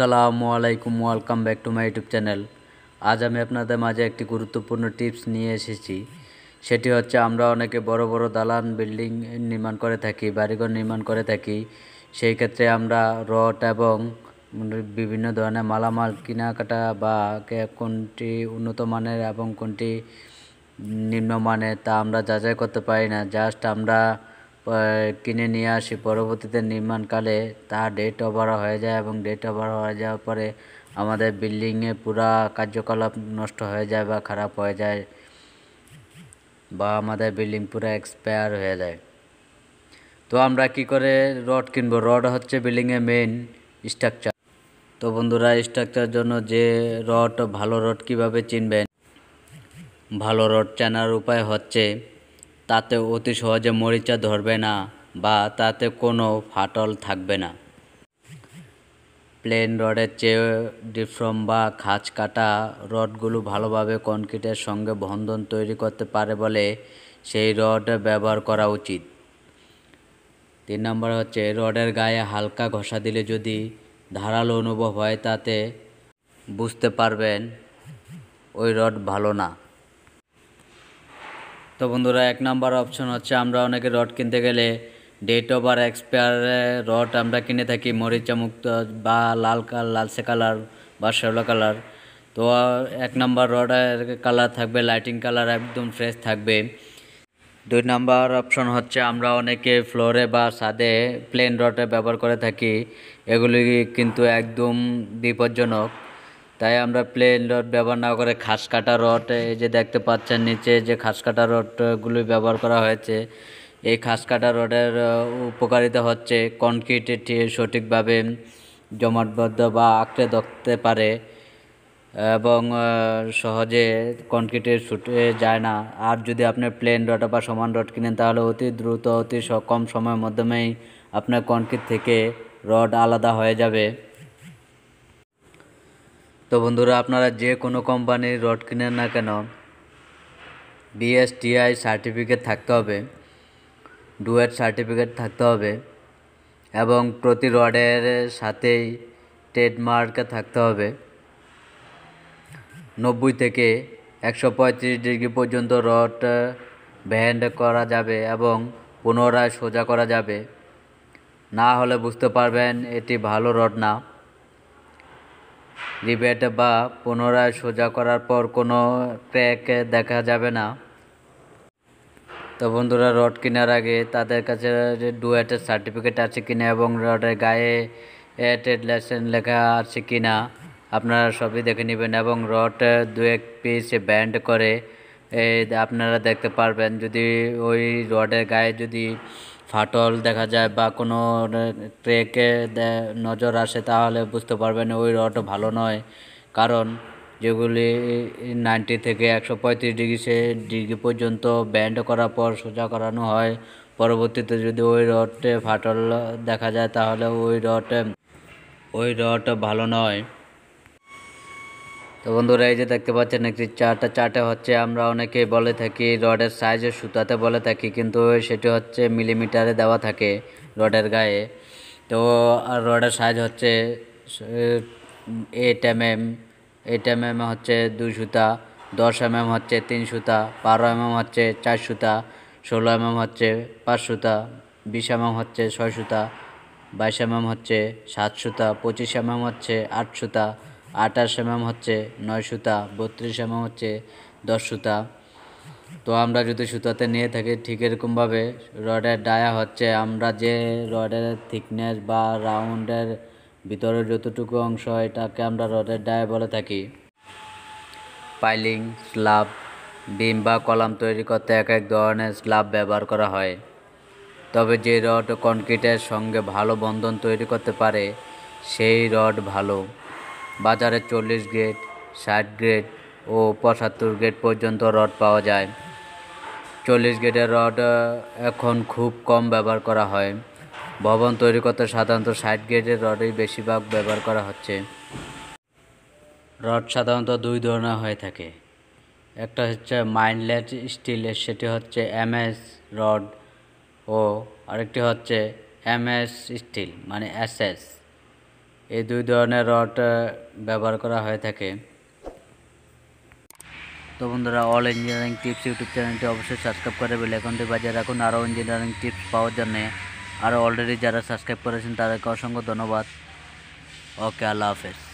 সালামু আলাইকুম welcome back to my YouTube channel আজ আমি আপনাদের মাঝে একটি গুরুত্বপূর্ণ টিপস নিয়ে এসেছি সেটি হচ্ছে আমরা অনেকে বড় বড় দালান বিল্ডিং নির্মাণ করে থাকি বাড়িঘর নির্মাণ করে থাকি সেই ক্ষেত্রে আমরা রড এবং বিভিন্ন ধরনের মালামাল কেনাকাটা বা কোনটি উন্নত মানের এবং কোনটি নিম্নমানের তা আমরা যাচাই করতে পারি না জাস্ট আমরা কিনে নিয়ে আসি পরবর্তীতে নির্মাণকালে তা ডেট ওভার হয়ে যায় এবং ডেট ওভার হয়ে যাওয়ার পরে আমাদের বিল্ডিংয়ে পুরা কার্যকলাপ নষ্ট হয়ে যায় বা খারাপ হয়ে যায় বা আমাদের বিল্ডিং পুরো এক্সপায়ার হয়ে যায় তো আমরা কি করে রড কিনবো রড হচ্ছে বিল্ডিংয়ের মেন স্ট্রাকচার তো বন্ধুরা স্ট্রাকচার জন্য যে রড ভালো রড কিভাবে চিনবেন ভালো রড চেনার উপায় হচ্ছে তাতে অতি সহজে মরিচা ধরবে না বা তাতে কোনো ফাটল থাকবে না প্লেন রডের চেয়ে ডিফ্রম বা খাঁচ কাটা রডগুলো ভালোভাবে কনক্রিটের সঙ্গে বন্ধন তৈরি করতে পারে বলে সেই রড ব্যবহার করা উচিত তিন নম্বর হচ্ছে রডের গায়ে হালকা ঘষা দিলে যদি ধারালো অনুভব হয় তাতে বুঝতে পারবেন ওই রড ভালো না তো বন্ধুরা এক নাম্বার অপশন হচ্ছে আমরা অনেকে রড কিনতে গেলে ডেট অফ ওভার এক্সপায়ারে রড আমরা কিনে থাকি মরিচামুক্ত বা লাল কাল লালসে কালার বা শ্যাওলা কালার তো এক নাম্বার রডের কালার থাকবে লাইটিং কালার একদম ফ্রেশ থাকবে দুই নাম্বার অপশন হচ্ছে আমরা অনেকে ফ্লোরে বা সাদে প্লেন রডে ব্যবহার করে থাকি এগুলি কিন্তু একদম বিপজ্জনক তাই আমরা প্লেন রড ব্যবহার না করে খাস কাটা রড এই যে দেখতে পাচ্ছেন নিচে যে খাস কাটা রডগুলি ব্যবহার করা হয়েছে এই খাস কাটা রডের উপকারিতা হচ্ছে কনক্রিট সঠিকভাবে জমাটবদ্ধ বা আঁকড়ে ধরতে পারে এবং সহজে কনক্রিটে ছুটে যায় না আর যদি আপনি প্লেন রড বা সমান রড কিনেন তাহলে অতি দ্রুত অতি কম সময়ের মাধ্যমেই আপনার কনক্রিট থেকে রড আলাদা হয়ে যাবে তো বন্ধুরা আপনারা যে কোনো কোম্পানির রড কিনেন না কেন বিএসটিআই সার্টিফিকেট থাকতে হবে ডুয়েট সার্টিফিকেট থাকতে হবে এবং প্রতি রডের সাথেই ট্রেডমার্ক থাকতে হবে নব্বই থেকে একশো পঁয়ত্রিশ ডিগ্রি পর্যন্ত রড ব্যান্ড করা যাবে এবং পুনরায় সোজা করা যাবে না হলে বুঝতে পারবেন এটি ভালো রড না রিবেট বা পুনরায় সোজা করার পর কোনো ক্র্যাক দেখা যাবে না তো বন্ধুরা রড কেনার আগে তাদের কাছে ডুয়েটের সার্টিফিকেট আছে কিনা এবং রডের গায়ে ট্রেড লাইসেন্স লেখা আছে কিনা আপনারা সবই দেখে নেবেন এবং রড দু এক পিস ব্যান্ড করে আপনারা দেখতে পারবেন যদি ওই রডের গায়ে যদি ফাটল দেখা যায় বা কোনো ট্রেকে নজর আসে তাহলে বুঝতে পারবেন ওই রড ভালো নয় কারণ যেগুলি নাইনটি থেকে একশো পঁয়ত্রিশ ডিগ্রি সে ডিগ্রি পর্যন্ত ব্যান্ড করার পর সোজা করানো হয় পরবর্তীতে যদি ওই রডে ফাটল দেখা যায় তাহলে ওই রড ওই রড ভালো নয় তো বন্ধুরা এই যে দেখতে পাচ্ছেন একটি চারটা চারটে হচ্ছে আমরা অনেকে বলে থাকি রডের সাইজে সুতাতে বলে থাকি কিন্তু সেটি হচ্ছে মিলিমিটারে দেওয়া থাকে রডের গায়ে তো রডের সাইজ হচ্ছে eight M M eight M M হচ্ছে দুই সুতা দশ এম mm এম হচ্ছে তিন সুতা বারো এম mm এম হচ্ছে চার সুতা ষোলো এম mm এম হচ্ছে পাঁচ সুতা বিশ এম এম হচ্ছে ছয় সুতা বাইশ এম এম হচ্ছে সাত সুতা পঁচিশ এম এম হচ্ছে আট সুতা আঠাশ এম হচ্ছে নয় সুতা বত্রিশ এম হচ্ছে দশ সুতা তো আমরা যদি সুতাতে নিয়ে থাকি ঠিক এরকমভাবে রডের ডায়া হচ্ছে আমরা যে রডের থিকনেস বা রাউন্ডের ভিতরের যতটুকু অংশ এটাকে আমরা রডের ডায়া বলে থাকি পাইলিং স্লাব বিম বা কলাম তৈরি করতে এক এক ধরনের স্লাব ব্যবহার করা হয় তবে যে রড কনক্রিটের সঙ্গে ভালো বন্ধন তৈরি করতে পারে সেই রড ভালো বাজারে চল্লিশ গ্রেড ষাট গ্রেড ও পঁচাত্তর গ্রেড পর্যন্ত রড পাওয়া যায় চল্লিশ গ্রেডের রড এখন খুব কম ব্যবহার করা হয় ভবন তৈরি করতে সাধারণত ষাট গ্রেডের রডই বেশিরভাগ ব্যবহার করা হচ্ছে রড সাধারণত দুই ধরনের হয়ে থাকে একটা হচ্ছে মাইন্ডলেট স্টিলের সেটি হচ্ছে এমএস রড ও আরেকটি হচ্ছে এমএস স্টিল মানে এস এই দুই ধরনের রড ব্যবহার করা হয়ে থাকে তো বন্ধুরা অল ইঞ্জিনিয়ারিং টিপস ইউটিউব চ্যানেলটি অবশ্যই সাবস্ক্রাইব করে বেল আইকনটি বাজিয়ে রাখুন আরও ইঞ্জিনিয়ারিং টিপস পাওয়ার জন্যে আরও অলরেডি যারা সাবস্ক্রাইব করেছেন তাদেরকে অসংখ্য ধন্যবাদ ওকে আল্লাহ হাফেজ